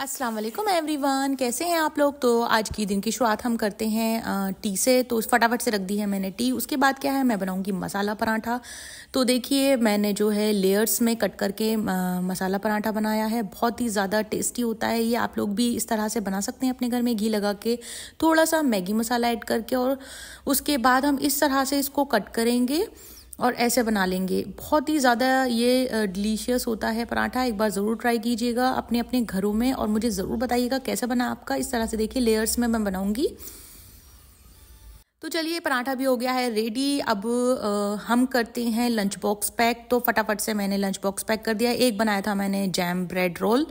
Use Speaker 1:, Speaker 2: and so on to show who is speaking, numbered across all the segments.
Speaker 1: अस्सलाम वालेकुम एवरीवन कैसे हैं आप लोग तो आज की दिन की शुरुआत हम करते हैं टी से तो फटाफट से रख दी है मैंने टी उसके बाद क्या है मैं बनाऊंगी मसाला पराठा तो देखिए मैंने जो है लेयर्स में कट करके मसाला पराठा बनाया है बहुत ही ज़्यादा टेस्टी होता है ये आप लोग भी इस तरह से बना सकते हैं अपने घर में घी लगा के थोड़ा सा मैगी मसाला ऐड करके और उसके बाद हम इस तरह से इसको कट करेंगे और ऐसे बना लेंगे बहुत ही ज़्यादा ये डिलीशियस होता है पराठा एक बार ज़रूर ट्राई कीजिएगा अपने अपने घरों में और मुझे ज़रूर बताइएगा कैसा बना आपका इस तरह से देखिए लेयर्स में मैं बनाऊँगी तो चलिए पराठा भी हो गया है रेडी अब आ, हम करते हैं लंच बॉक्स पैक तो फटाफट से मैंने लंच बॉक्स पैक कर दिया एक बनाया था मैंने जैम ब्रेड रोल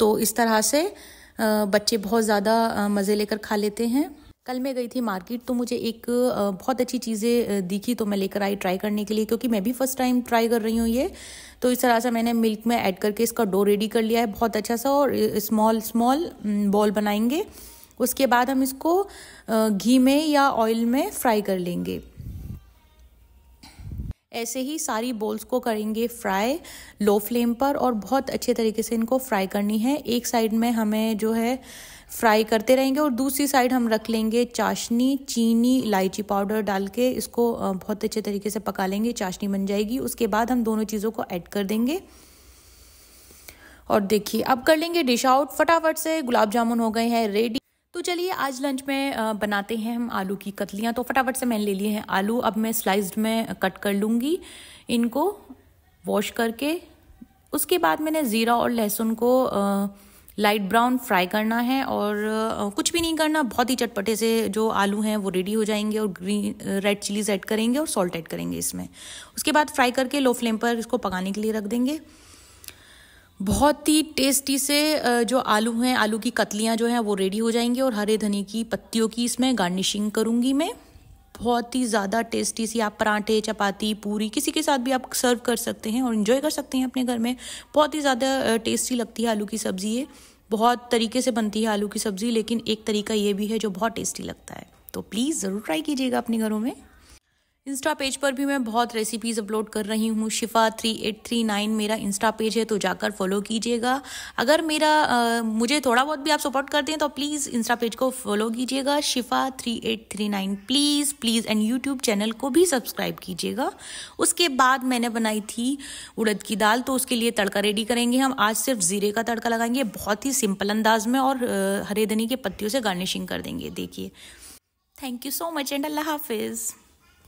Speaker 1: तो इस तरह से आ, बच्चे बहुत ज़्यादा मज़े लेकर खा लेते हैं कल मैं गई थी मार्केट तो मुझे एक बहुत अच्छी चीज़ें दिखी तो मैं लेकर आई ट्राई करने के लिए क्योंकि मैं भी फर्स्ट टाइम ट्राई कर रही हूँ ये तो इस तरह से मैंने मिल्क में ऐड करके इसका डो रेडी कर लिया है बहुत अच्छा सा और स्मॉल स्मॉल बॉल बनाएंगे उसके बाद हम इसको घी में या ऑयल में फ्राई कर लेंगे ऐसे ही सारी बॉल्स को करेंगे फ्राई लो फ्लेम पर और बहुत अच्छे तरीके से इनको फ्राई करनी है एक साइड में हमें जो है फ्राई करते रहेंगे और दूसरी साइड हम रख लेंगे चाशनी चीनी इलायची पाउडर डाल के इसको बहुत अच्छे तरीके से पका लेंगे चाशनी बन जाएगी उसके बाद हम दोनों चीज़ों को ऐड कर देंगे और देखिए अब कर लेंगे डिश आउट फटाफट से गुलाब जामुन हो गए हैं रेडी तो चलिए आज लंच में बनाते हैं हम आलू की कतलियाँ तो फटाफट से मैंने ले लिए हैं आलू अब मैं स्लाइस्ड में कट कर लूँगी इनको वॉश करके उसके बाद मैंने ज़ीरा और लहसुन को आ, लाइट ब्राउन फ्राई करना है और कुछ भी नहीं करना बहुत ही चटपटे से जो आलू हैं वो रेडी हो जाएंगे और ग्रीन रेड चिलीज ऐड करेंगे और सॉल्ट ऐड करेंगे इसमें उसके बाद फ्राई करके लो फ्लेम पर इसको पकाने के लिए रख देंगे बहुत ही टेस्टी से जो आलू हैं आलू की कतलियाँ जो हैं वो रेडी हो जाएंगी और हरे धनी की पत्तियों की इसमें गार्निशिंग करूँगी मैं बहुत ही ज़्यादा टेस्टी सी आप पराठे चपाती पूरी किसी के साथ भी आप सर्व कर सकते हैं और इन्जॉय कर सकते हैं अपने घर में बहुत ही ज़्यादा टेस्टी लगती है आलू की सब्ज़ी ये बहुत तरीके से बनती है आलू की सब्ज़ी लेकिन एक तरीका ये भी है जो बहुत टेस्टी लगता है तो प्लीज़ ज़रूर ट्राई कीजिएगा अपने घरों में इंस्टा पेज पर भी मैं बहुत रेसिपीज़ अपलोड कर रही हूँ Shifa three eight three nine मेरा इंस्टा पेज है तो जाकर फॉलो कीजिएगा अगर मेरा आ, मुझे थोड़ा बहुत भी आप सपोर्ट करते हैं तो प्लीज़ इंस्टा पेज को फॉलो कीजिएगा Shifa three eight three nine please please and YouTube channel को भी सब्सक्राइब कीजिएगा उसके बाद मैंने बनाई थी उड़द की दाल तो उसके लिए तड़का रेडी करेंगे हम आज सिर्फ ज़ीरे का तड़का लगाएंगे बहुत ही सिंपल अंदाज में और हरे धनी के पत्तियों से गार्निशिंग कर देंगे देखिए थैंक यू सो मच एंड अल्लाह हाफिज़